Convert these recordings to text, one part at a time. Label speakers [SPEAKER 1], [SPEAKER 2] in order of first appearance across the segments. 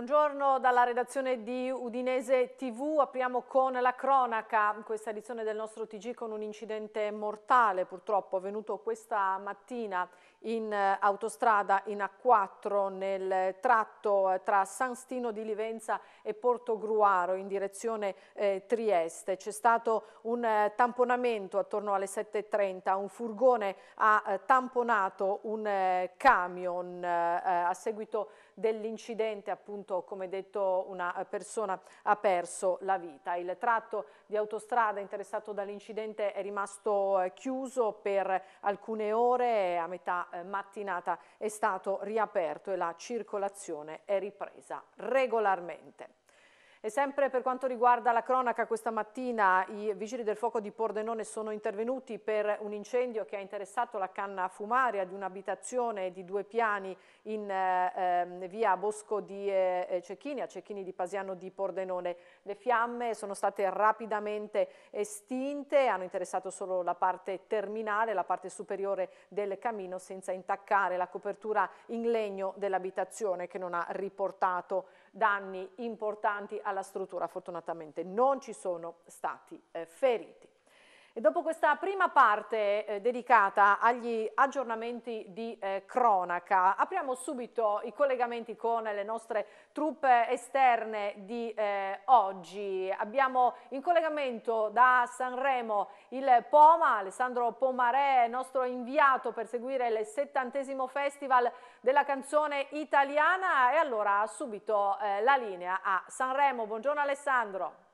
[SPEAKER 1] Buongiorno dalla redazione di Udinese TV, apriamo con la cronaca questa edizione del nostro TG con un incidente mortale purtroppo avvenuto questa mattina in eh, autostrada in A4 nel tratto eh, tra San Stino di Livenza e Porto Gruaro in direzione eh, Trieste. C'è stato un eh, tamponamento attorno alle 7.30, un furgone ha eh, tamponato un eh, camion a seguito dell'incidente, appunto come detto una persona ha perso la vita. Il tratto di autostrada interessato dall'incidente è rimasto chiuso per alcune ore a metà eh, mattinata è stato riaperto e la circolazione è ripresa regolarmente. E sempre per quanto riguarda la cronaca, questa mattina i vigili del fuoco di Pordenone sono intervenuti per un incendio che ha interessato la canna fumaria di un'abitazione di due piani in eh, via Bosco di eh, eh, Cecchini, a Cecchini di Pasiano di Pordenone. Le fiamme sono state rapidamente estinte, hanno interessato solo la parte terminale, la parte superiore del camino, senza intaccare la copertura in legno dell'abitazione che non ha riportato danni importanti alla struttura, fortunatamente non ci sono stati eh, feriti. E dopo questa prima parte eh, dedicata agli aggiornamenti di eh, cronaca, apriamo subito i collegamenti con le nostre truppe esterne di eh, oggi. Abbiamo in collegamento da Sanremo il Poma, Alessandro Pomare, nostro inviato per seguire il settantesimo festival della canzone italiana. E allora subito eh, la linea a Sanremo. Buongiorno Alessandro.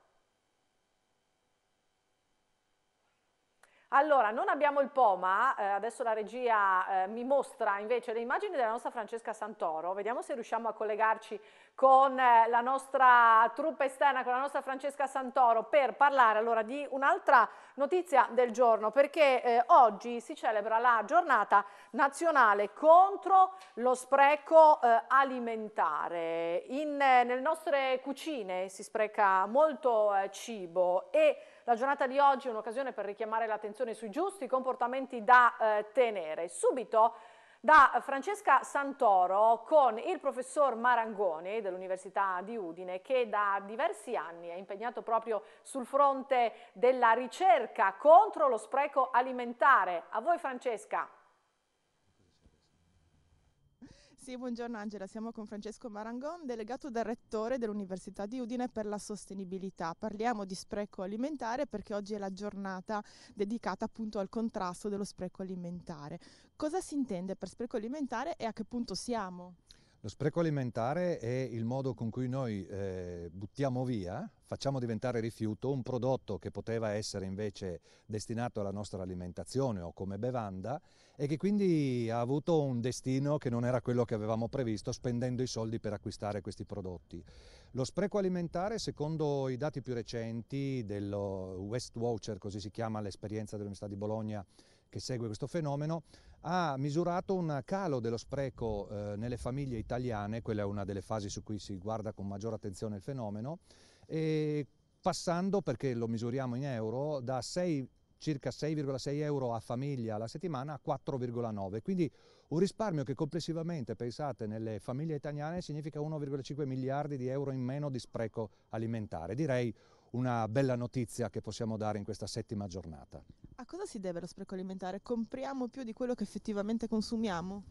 [SPEAKER 1] Allora, non abbiamo il Poma, eh, adesso la regia eh, mi mostra invece le immagini della nostra Francesca Santoro, vediamo se riusciamo a collegarci con eh, la nostra truppa esterna, con la nostra Francesca Santoro per parlare allora di un'altra notizia del giorno, perché eh, oggi si celebra la giornata nazionale contro lo spreco eh, alimentare. In, eh, nelle nostre cucine si spreca molto cibo e la giornata di oggi è un'occasione per richiamare l'attenzione informazioni sui giusti comportamenti da eh, tenere. Subito da Francesca Santoro con il professor Marangoni dell'Università di Udine che da diversi anni è impegnato proprio sul fronte della ricerca contro lo spreco alimentare. A voi Francesca.
[SPEAKER 2] Sì, buongiorno Angela, siamo con Francesco Marangon, delegato del rettore dell'Università di Udine per la sostenibilità. Parliamo di spreco alimentare perché oggi è la giornata dedicata appunto al contrasto dello spreco alimentare. Cosa si intende per spreco alimentare e a che punto siamo?
[SPEAKER 3] Lo spreco alimentare è il modo con cui noi eh, buttiamo via, facciamo diventare rifiuto un prodotto che poteva essere invece destinato alla nostra alimentazione o come bevanda e che quindi ha avuto un destino che non era quello che avevamo previsto spendendo i soldi per acquistare questi prodotti. Lo spreco alimentare, secondo i dati più recenti del West Watcher, così si chiama l'esperienza dell'Università di Bologna che segue questo fenomeno, ha misurato un calo dello spreco eh, nelle famiglie italiane, quella è una delle fasi su cui si guarda con maggior attenzione il fenomeno, passando, perché lo misuriamo in euro, da 6, circa 6,6 euro a famiglia alla settimana a 4,9, quindi un risparmio che complessivamente, pensate, nelle famiglie italiane significa 1,5 miliardi di euro in meno di spreco alimentare. Direi una bella notizia che possiamo dare in questa settima giornata.
[SPEAKER 2] A cosa si deve lo spreco alimentare? Compriamo più di quello che effettivamente consumiamo?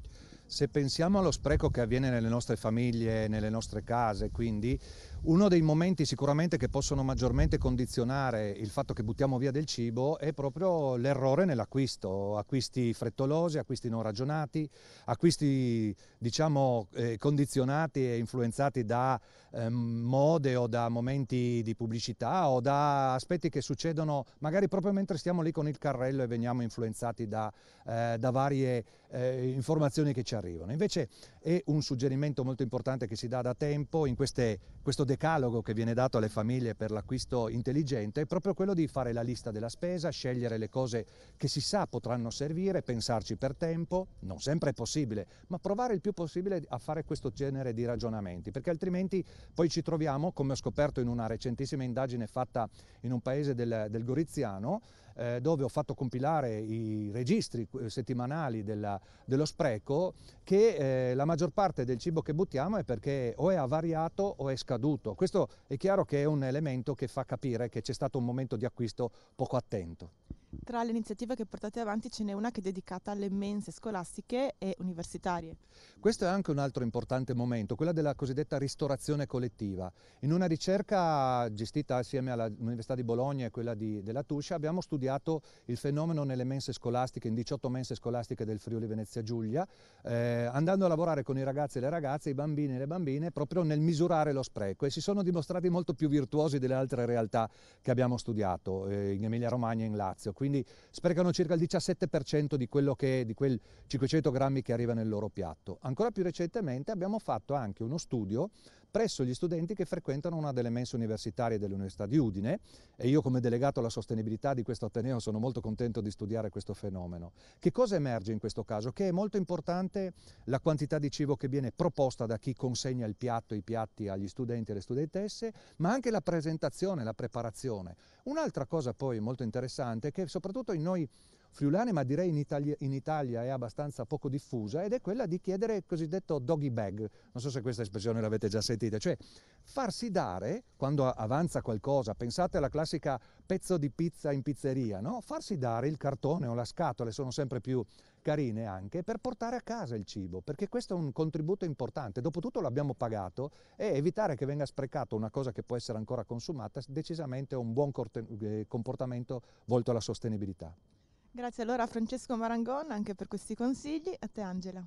[SPEAKER 3] Se pensiamo allo spreco che avviene nelle nostre famiglie, nelle nostre case, quindi uno dei momenti sicuramente che possono maggiormente condizionare il fatto che buttiamo via del cibo è proprio l'errore nell'acquisto, acquisti frettolosi, acquisti non ragionati, acquisti diciamo eh, condizionati e influenzati da eh, mode o da momenti di pubblicità o da aspetti che succedono magari proprio mentre stiamo lì con il carrello e veniamo influenzati da, eh, da varie eh, informazioni che ci ci arrivano. Invece è un suggerimento molto importante che si dà da tempo in queste, questo decalogo che viene dato alle famiglie per l'acquisto intelligente, è proprio quello di fare la lista della spesa, scegliere le cose che si sa potranno servire, pensarci per tempo, non sempre è possibile, ma provare il più possibile a fare questo genere di ragionamenti, perché altrimenti poi ci troviamo, come ho scoperto in una recentissima indagine fatta in un paese del, del Goriziano, eh, dove ho fatto compilare i registri eh, settimanali della, dello spreco, che eh, la maggior parte del cibo che buttiamo è perché o è avariato o è scaduto. Questo è chiaro che è un elemento che fa capire che c'è stato un momento di acquisto poco attento.
[SPEAKER 2] Tra le iniziative che portate avanti ce n'è una che è dedicata alle mense scolastiche e universitarie.
[SPEAKER 3] Questo è anche un altro importante momento, quella della cosiddetta ristorazione collettiva. In una ricerca gestita assieme all'Università di Bologna e quella di, della Tuscia abbiamo studiato il fenomeno nelle mense scolastiche, in 18 mense scolastiche del Friuli Venezia Giulia, eh, andando a lavorare con i ragazzi e le ragazze, i bambini e le bambine, proprio nel misurare lo spreco e si sono dimostrati molto più virtuosi delle altre realtà che abbiamo studiato eh, in Emilia Romagna e in Lazio. Quindi quindi sprecano circa il 17% di, che, di quel 500 grammi che arriva nel loro piatto. Ancora più recentemente abbiamo fatto anche uno studio presso gli studenti che frequentano una delle mense universitarie dell'Università di Udine e io come delegato alla sostenibilità di questo Ateneo sono molto contento di studiare questo fenomeno. Che cosa emerge in questo caso? Che è molto importante la quantità di cibo che viene proposta da chi consegna il piatto, i piatti agli studenti e alle studentesse, ma anche la presentazione, la preparazione. Un'altra cosa poi molto interessante è che soprattutto in noi friulane, ma direi in Italia, in Italia, è abbastanza poco diffusa, ed è quella di chiedere il cosiddetto doggy bag. Non so se questa espressione l'avete già sentita, cioè farsi dare, quando avanza qualcosa, pensate alla classica pezzo di pizza in pizzeria, no? farsi dare il cartone o la scatola, sono sempre più carine anche, per portare a casa il cibo, perché questo è un contributo importante, dopotutto l'abbiamo pagato e evitare che venga sprecato una cosa che può essere ancora consumata decisamente un buon eh, comportamento volto alla sostenibilità.
[SPEAKER 2] Grazie allora a Francesco Marangon anche per questi consigli, a te Angela.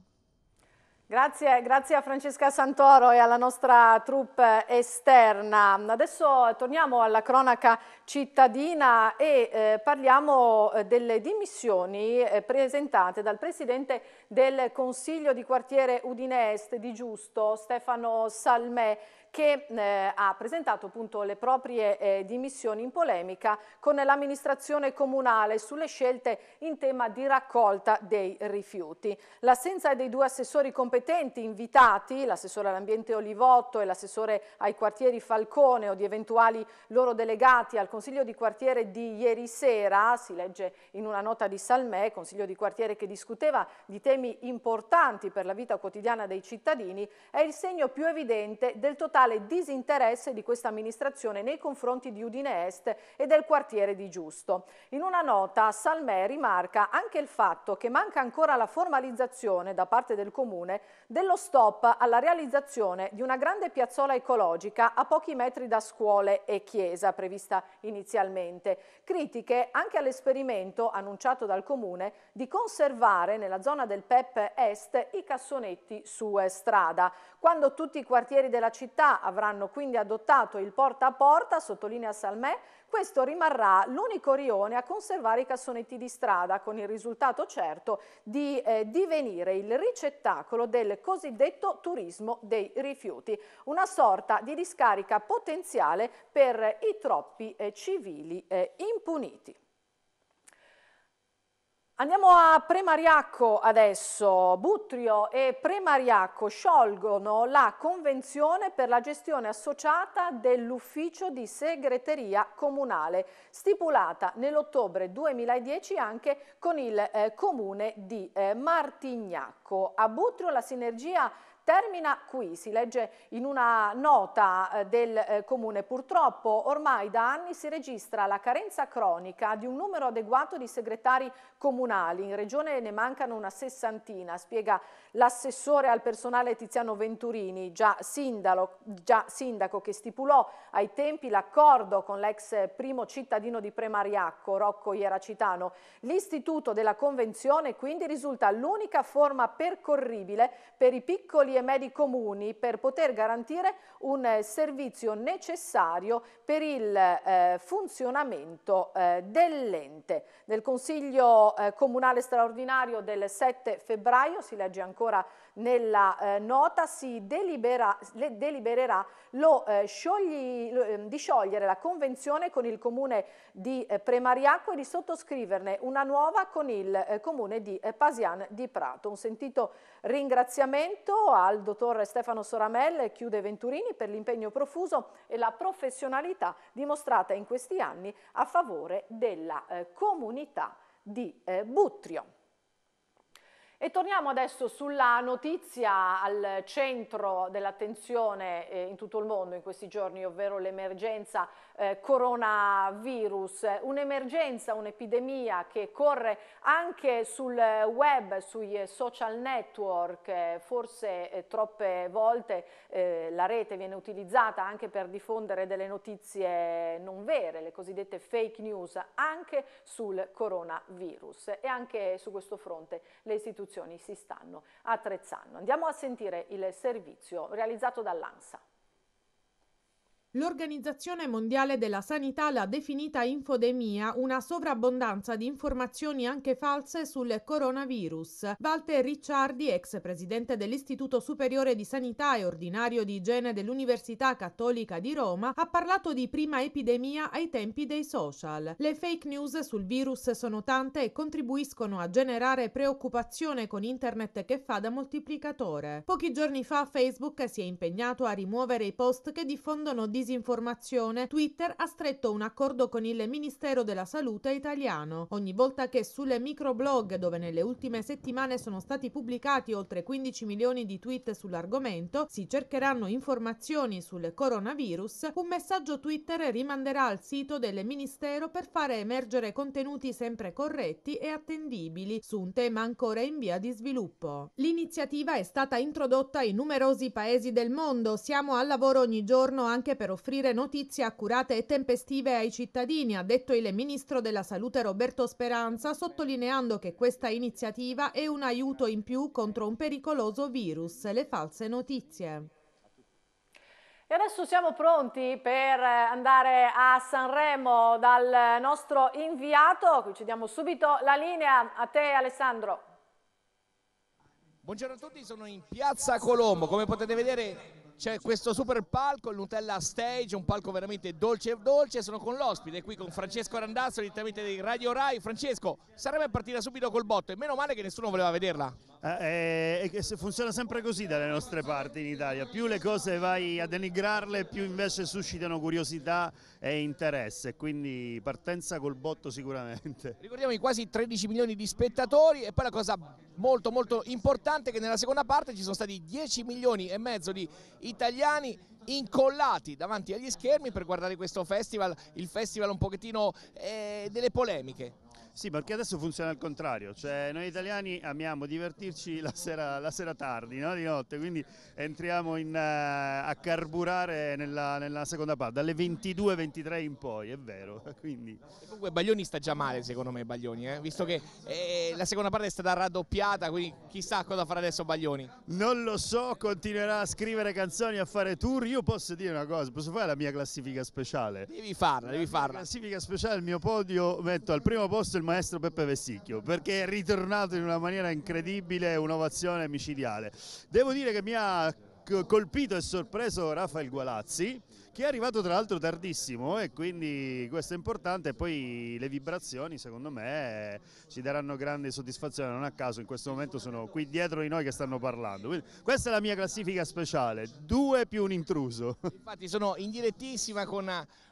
[SPEAKER 1] Grazie, grazie, a Francesca Santoro e alla nostra troupe esterna. Adesso torniamo alla cronaca cittadina e eh, parliamo eh, delle dimissioni eh, presentate dal Presidente del Consiglio di quartiere Udinest di Giusto, Stefano Salmè, che eh, ha presentato appunto le proprie eh, dimissioni in polemica con l'amministrazione comunale sulle scelte in tema di raccolta dei rifiuti. L'assenza dei due assessori competenti invitati, l'assessore all'ambiente Olivotto e l'assessore ai quartieri Falcone o di eventuali loro delegati al Consiglio di quartiere di ieri sera, si legge in una nota di Salmè, Consiglio di quartiere che discuteva di temi importanti per la vita quotidiana dei cittadini, è il segno più evidente del totale totale disinteresse di questa amministrazione nei confronti di Udine Est e del quartiere di Giusto. In una nota Salmè rimarca anche il fatto che manca ancora la formalizzazione da parte del comune dello stop alla realizzazione di una grande piazzola ecologica a pochi metri da scuole e chiesa prevista inizialmente. Critiche anche all'esperimento annunciato dal comune di conservare nella zona del PEP Est i cassonetti su eh, strada, quando tutti i quartieri della città comunità avranno quindi adottato il porta a porta, sottolinea Salmè, questo rimarrà l'unico rione a conservare i cassonetti di strada, con il risultato certo di eh, divenire il ricettacolo del cosiddetto turismo dei rifiuti, una sorta di discarica potenziale per i troppi eh, civili eh, impuniti. Andiamo a Premariacco adesso. Butrio e Premariacco sciolgono la convenzione per la gestione associata dell'ufficio di segreteria comunale, stipulata nell'ottobre 2010 anche con il eh, comune di eh, Martignacco. A Butrio la sinergia termina qui, si legge in una nota eh, del eh, Comune. Purtroppo ormai da anni si registra la carenza cronica di un numero adeguato di segretari comunali. In regione ne mancano una sessantina, spiega l'assessore al personale Tiziano Venturini, già sindaco, già sindaco che stipulò ai tempi l'accordo con l'ex primo cittadino di Premariacco, Rocco Ieracitano. L'istituto della Convenzione quindi risulta l'unica forma percorribile per i piccoli e medi comuni per poter garantire un eh, servizio necessario per il eh, funzionamento eh, dell'ente. Nel Consiglio eh, Comunale Straordinario del 7 febbraio si legge ancora nella eh, nota si delibera, delibererà lo, eh, sciogli, lo, ehm, di sciogliere la convenzione con il comune di eh, Premariacque e di sottoscriverne una nuova con il eh, comune di eh, Pasian di Prato. Un sentito ringraziamento al dottor Stefano Soramel, chiude Venturini, per l'impegno profuso e la professionalità dimostrata in questi anni a favore della eh, comunità di Butrio. E torniamo adesso sulla notizia al centro dell'attenzione eh, in tutto il mondo in questi giorni, ovvero l'emergenza eh, coronavirus, un'emergenza, un'epidemia che corre anche sul web, sui social network, forse eh, troppe volte la rete viene utilizzata anche per diffondere delle notizie non vere, le cosiddette fake news, anche sul coronavirus e anche su questo fronte le istituzioni istituzioni si stanno attrezzando. Andiamo a sentire il servizio realizzato dall'ANSA.
[SPEAKER 4] L'Organizzazione Mondiale della Sanità l'ha definita infodemia, una sovrabbondanza di informazioni anche false sul coronavirus. Walter Ricciardi, ex presidente dell'Istituto Superiore di Sanità e ordinario di igiene dell'Università Cattolica di Roma, ha parlato di prima epidemia ai tempi dei social. Le fake news sul virus sono tante e contribuiscono a generare preoccupazione con internet che fa da moltiplicatore. Pochi giorni fa Facebook si è impegnato a rimuovere i post che diffondono disinformazione disinformazione, Twitter ha stretto un accordo con il Ministero della Salute italiano. Ogni volta che sulle microblog, dove nelle ultime settimane sono stati pubblicati oltre 15 milioni di tweet sull'argomento, si cercheranno informazioni sul coronavirus, un messaggio Twitter rimanderà al sito del Ministero per fare emergere contenuti sempre corretti e attendibili su un tema ancora in via di sviluppo. L'iniziativa è stata introdotta in numerosi paesi del mondo, siamo al lavoro ogni giorno anche per per offrire notizie accurate e tempestive ai cittadini, ha detto il Ministro della Salute Roberto Speranza, sottolineando che questa iniziativa è un aiuto in più contro un pericoloso virus, le false notizie. E adesso
[SPEAKER 1] siamo pronti per andare a Sanremo dal nostro inviato, ci diamo subito la linea a te Alessandro.
[SPEAKER 5] Buongiorno a tutti, sono in Piazza Colombo, come potete vedere c'è questo super palco, il Nutella Stage, un palco veramente dolce e dolce. Sono con l'ospite qui con Francesco Randazzo, direttamente di Radio Rai. Francesco, sarebbe partita subito col botto e meno male che nessuno voleva vederla. Eh,
[SPEAKER 6] eh, funziona sempre così dalle nostre parti in Italia, più le cose vai a denigrarle più invece suscitano curiosità e interesse, quindi partenza col botto sicuramente. Ricordiamo i quasi 13 milioni di spettatori e poi la cosa molto molto importante
[SPEAKER 5] è che nella seconda parte ci sono stati 10 milioni e mezzo di italiani incollati davanti agli schermi per guardare questo festival, il festival un pochettino eh, delle
[SPEAKER 6] polemiche. Sì, perché adesso funziona al contrario, cioè noi italiani amiamo divertirci la sera, la sera tardi, no? di notte, quindi entriamo in, uh, a carburare nella, nella seconda parte, dalle 22-23 in poi, è vero. Quindi... comunque Baglioni sta
[SPEAKER 5] già male secondo me Baglioni, eh? visto che eh, la seconda parte è stata raddoppiata, quindi chissà cosa
[SPEAKER 6] farà adesso Baglioni. Non lo so, continuerà a scrivere canzoni, a fare tour, io posso dire una cosa, posso fare la mia classifica speciale? Devi farla, devi farla. La classifica speciale, il mio podio, metto al primo posto il maestro Peppe Vessicchio perché è ritornato in una maniera incredibile, un'ovazione micidiale. Devo dire che mi ha colpito e sorpreso Rafael Gualazzi che è arrivato tra l'altro tardissimo e quindi questo è importante e poi le vibrazioni secondo me ci daranno grande soddisfazione, non a caso in questo momento sono qui dietro di noi che stanno parlando. Quindi questa è la mia classifica speciale, due più un intruso. Infatti
[SPEAKER 5] sono in direttissima con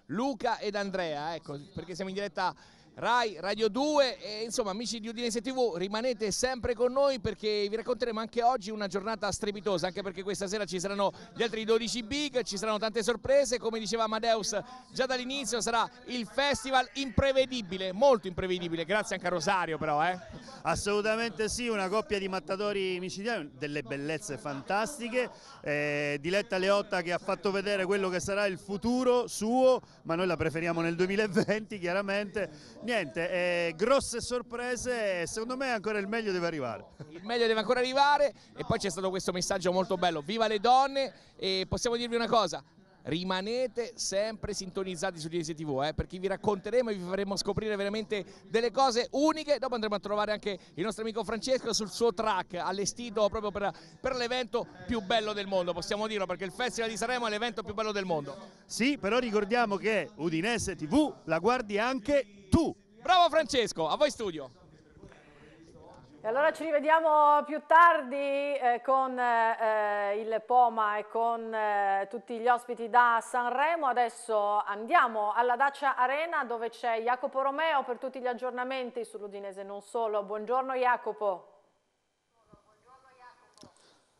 [SPEAKER 5] Luca ed Andrea, ecco, perché siamo in diretta Rai Radio 2 e insomma amici di Udinese TV rimanete sempre con noi perché vi racconteremo anche oggi una giornata strepitosa anche perché questa sera ci saranno gli altri 12 big, ci saranno tante sorprese come diceva Amadeus già dall'inizio sarà il festival imprevedibile, molto
[SPEAKER 6] imprevedibile, grazie anche a Rosario però eh. Assolutamente sì, una coppia di mattatori micidiani, delle bellezze fantastiche, eh, Diletta Leotta che ha fatto vedere quello che sarà il futuro suo ma noi la preferiamo nel 2020 chiaramente niente, eh, grosse sorprese, secondo me ancora il meglio deve arrivare. Il
[SPEAKER 5] meglio deve ancora arrivare e poi c'è stato questo messaggio molto bello, viva le donne e possiamo dirvi una cosa, rimanete sempre sintonizzati su Diese TV eh, perché vi racconteremo e vi faremo scoprire veramente delle cose uniche dopo andremo a trovare anche il nostro amico Francesco sul suo track allestito proprio per, per l'evento più bello del mondo possiamo dirlo perché il Festival di Saremo è l'evento più bello del
[SPEAKER 6] mondo sì però ricordiamo che Udinese TV la guardi anche tu. Bravo Francesco, a voi studio.
[SPEAKER 1] E allora ci rivediamo più tardi eh, con eh, il Poma e con eh, tutti gli ospiti da Sanremo. Adesso andiamo alla Dacia Arena dove c'è Jacopo Romeo per tutti gli aggiornamenti sull'Udinese, non solo. Buongiorno Jacopo.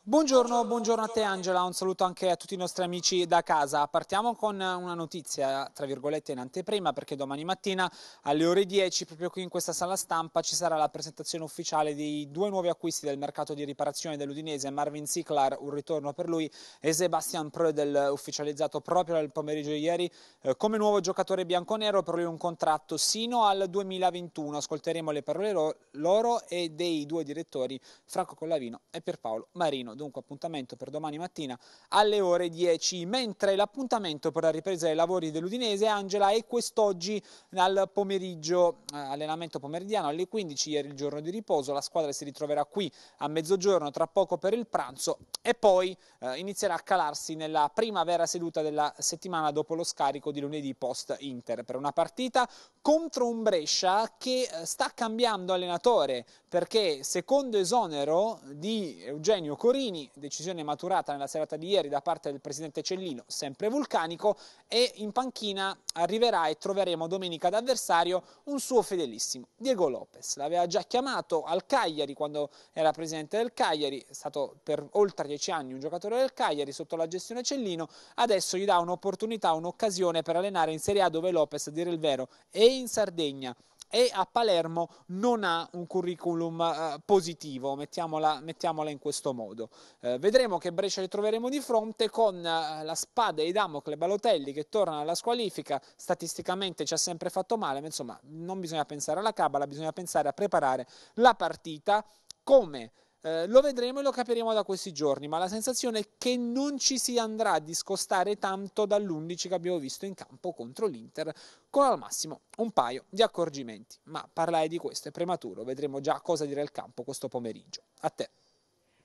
[SPEAKER 7] Buongiorno, buongiorno, a te Angela, un saluto anche a tutti i nostri amici da casa. Partiamo con una notizia, tra virgolette, in anteprima perché domani mattina alle ore 10, proprio qui in questa sala stampa, ci sarà la presentazione ufficiale dei due nuovi acquisti del mercato di riparazione dell'Udinese, Marvin Siklar, un ritorno per lui, e Sebastian Prödel, ufficializzato proprio nel pomeriggio di ieri eh, come nuovo giocatore bianconero, per lui un contratto sino al 2021. Ascolteremo le parole loro e dei due direttori, Franco Collavino e Pierpaolo Marino dunque appuntamento per domani mattina alle ore 10, mentre l'appuntamento per la ripresa dei lavori dell'Udinese Angela è quest'oggi al pomeriggio, eh, allenamento pomeridiano alle 15, ieri il giorno di riposo, la squadra si ritroverà qui a mezzogiorno, tra poco per il pranzo e poi eh, inizierà a calarsi nella prima vera seduta della settimana dopo lo scarico di lunedì post Inter per una partita contro un Brescia che eh, sta cambiando allenatore perché secondo esonero di Eugenio Corino Salvini, decisione maturata nella serata di ieri da parte del presidente Cellino, sempre vulcanico, e in panchina arriverà e troveremo domenica d'avversario un suo fedelissimo, Diego Lopez. L'aveva già chiamato al Cagliari quando era presidente del Cagliari, è stato per oltre dieci anni un giocatore del Cagliari sotto la gestione Cellino, adesso gli dà un'opportunità, un'occasione per allenare in Serie A dove Lopez, a dire il vero, è in Sardegna e a Palermo non ha un curriculum eh, positivo, mettiamola, mettiamola, in questo modo. Eh, vedremo che Brescia li troveremo di fronte con eh, la spada di Damocle Balotelli che torna alla squalifica, statisticamente ci ha sempre fatto male, ma insomma non bisogna pensare alla cabala, bisogna pensare a preparare la partita come eh, lo vedremo e lo capiremo da questi giorni, ma la sensazione è che non ci si andrà a discostare tanto dall'11 che abbiamo visto in campo contro l'Inter, con al massimo un paio di accorgimenti. Ma parlare di questo è prematuro, vedremo già cosa dire il campo questo pomeriggio. A te.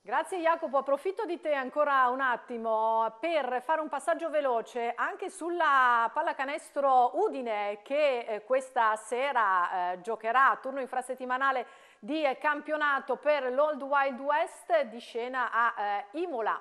[SPEAKER 1] Grazie Jacopo, approfitto di te ancora un attimo per fare un passaggio veloce anche sulla pallacanestro Udine che eh, questa sera eh, giocherà a turno infrasettimanale di campionato per l'Old Wild West di scena a eh, Imola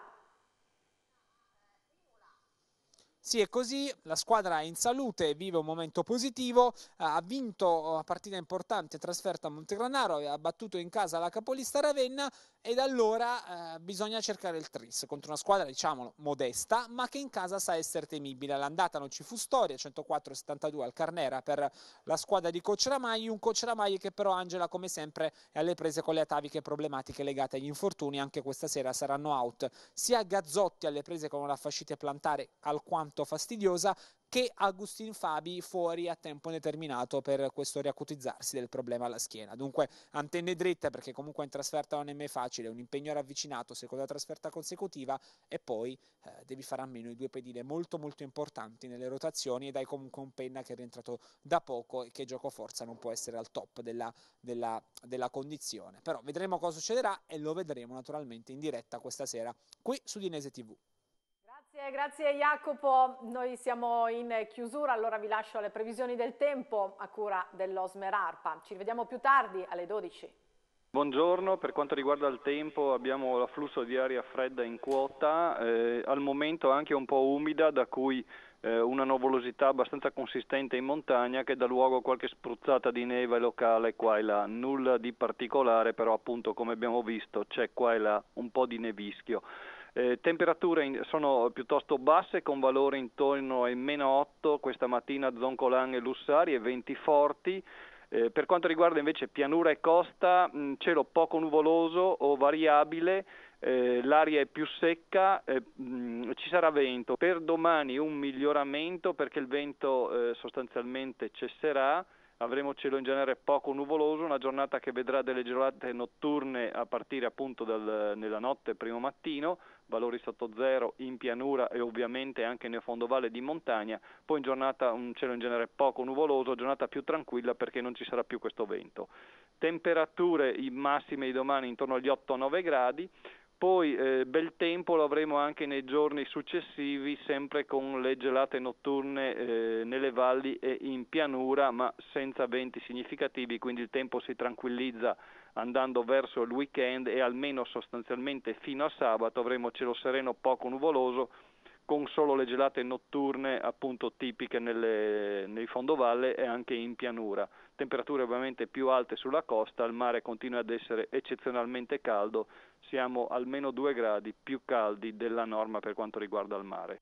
[SPEAKER 7] Sì, è così, la squadra è in salute, vive un momento positivo, ha vinto una partita importante, trasferta a Montegranaro, ha battuto in casa la capolista Ravenna e da allora eh, bisogna cercare il tris contro una squadra, diciamolo, modesta, ma che in casa sa essere temibile. L'andata non ci fu storia, 104-72 al Carnera per la squadra di Coach Ramagli, un Coach Ramagli che però Angela come sempre è alle prese con le ataviche problematiche legate agli infortuni, anche questa sera saranno out sia Gazzotti alle prese con una fascite plantare alquanto molto fastidiosa che Agustin Fabi fuori a tempo determinato per questo riacutizzarsi del problema alla schiena. Dunque antenne dritte perché comunque in trasferta non è mai facile, un impegno ravvicinato, seconda trasferta consecutiva e poi eh, devi fare a meno i due pedine molto molto importanti nelle rotazioni e dai comunque un penna che è rientrato da poco e che gioco forza non può essere al top della, della, della condizione. Però vedremo cosa succederà e lo vedremo naturalmente in diretta questa sera qui su Dinese TV.
[SPEAKER 1] Grazie, grazie Jacopo. Noi siamo in chiusura, allora vi lascio alle previsioni del tempo a cura dell'Osmer Arpa. Ci rivediamo più tardi alle 12.
[SPEAKER 8] Buongiorno, per quanto riguarda il tempo abbiamo l'afflusso di aria fredda in quota, eh, al momento anche un po' umida da cui eh, una nuvolosità abbastanza consistente in montagna che dà luogo a qualche spruzzata di neve locale qua e là, nulla di particolare però appunto come abbiamo visto c'è qua e là un po' di nevischio. Eh, temperature in, sono piuttosto basse con valori intorno ai meno 8 questa mattina a Zoncolan e Lussari e venti forti. Eh, per quanto riguarda invece pianura e costa, mh, mm, cielo poco nuvoloso o variabile, eh, l'aria è più secca, eh, mh, mm, ci sarà vento. Per domani un miglioramento perché il vento eh, sostanzialmente cesserà avremo cielo in genere poco nuvoloso, una giornata che vedrà delle gelate notturne a partire appunto dal, nella notte, primo mattino, valori sotto zero in pianura e ovviamente anche nel fondovalle di montagna, poi in giornata un cielo in genere poco nuvoloso, giornata più tranquilla perché non ci sarà più questo vento. Temperature massime di domani intorno agli 8-9 gradi, poi eh, bel tempo lo avremo anche nei giorni successivi, sempre con le gelate notturne eh, nelle valli e in pianura, ma senza venti significativi, quindi il tempo si tranquillizza andando verso il weekend e almeno sostanzialmente fino a sabato avremo cielo sereno poco nuvoloso con solo le gelate notturne appunto tipiche nelle, nei fondovalle e anche in pianura temperature ovviamente più alte sulla costa, il mare continua ad essere eccezionalmente caldo, siamo almeno 2 gradi più caldi della norma per quanto riguarda il mare.